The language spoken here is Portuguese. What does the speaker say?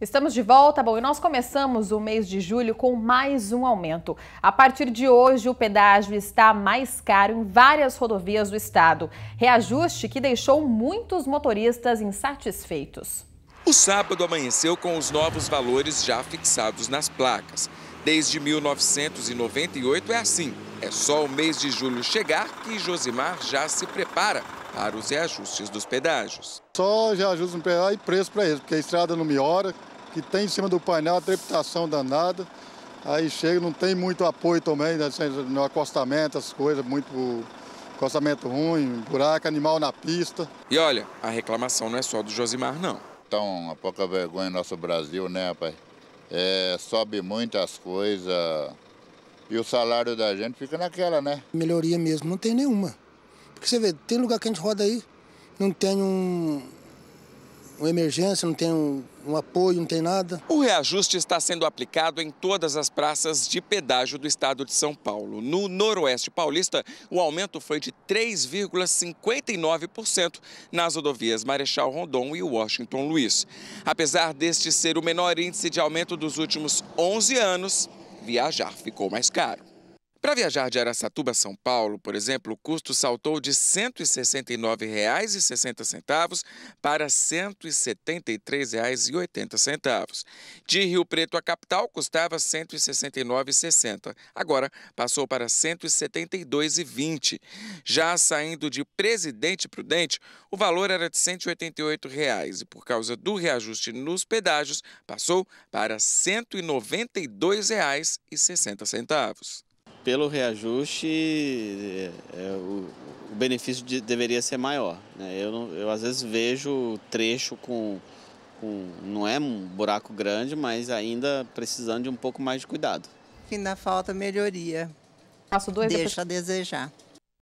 Estamos de volta. Bom, e nós começamos o mês de julho com mais um aumento. A partir de hoje, o pedágio está mais caro em várias rodovias do estado. Reajuste que deixou muitos motoristas insatisfeitos. O sábado amanheceu com os novos valores já fixados nas placas. Desde 1998 é assim. É só o mês de julho chegar que Josimar já se prepara para os reajustes dos pedágios. Só reajuste no pedágio e preço para eles, porque a estrada não melhora, que tem em cima do painel a trepitação danada. Aí chega, não tem muito apoio também né, no acostamento, as coisas, muito acostamento ruim, buraco, animal na pista. E olha, a reclamação não é só do Josimar, não. Então, tá a pouca vergonha nosso Brasil, né, rapaz? é, sobe muitas coisas e o salário da gente fica naquela, né? Melhoria mesmo, não tem nenhuma. Porque você vê, tem lugar que a gente roda aí, não tem um, uma emergência, não tem um, um, apoio, não tem nada. O reajuste está sendo aplicado em todas as praças de pedágio do estado de São Paulo. No Noroeste Paulista, o aumento foi de 3,59% nas rodovias Marechal Rondon e Washington Luiz. Apesar deste ser o menor índice de aumento dos últimos 11 anos, viajar ficou mais caro. Para viajar de Aracatuba a São Paulo, por exemplo, o custo saltou de R$ 169,60 para R$ 173,80. De Rio Preto à capital custava R$ 169,60. Agora passou para R$ 172,20. Já saindo de Presidente Prudente, o valor era de R$ 188 reais, e por causa do reajuste nos pedágios, passou para R$ 192,60 pelo reajuste, é, é, o, o, benefício de, deveria ser maior. Né? Eu, eu, às vezes, vejo trecho com, com. Não é um buraco grande, mas ainda precisando de um pouco mais de cuidado. Fim da falta, melhoria. Passo dois Deixa a desejar.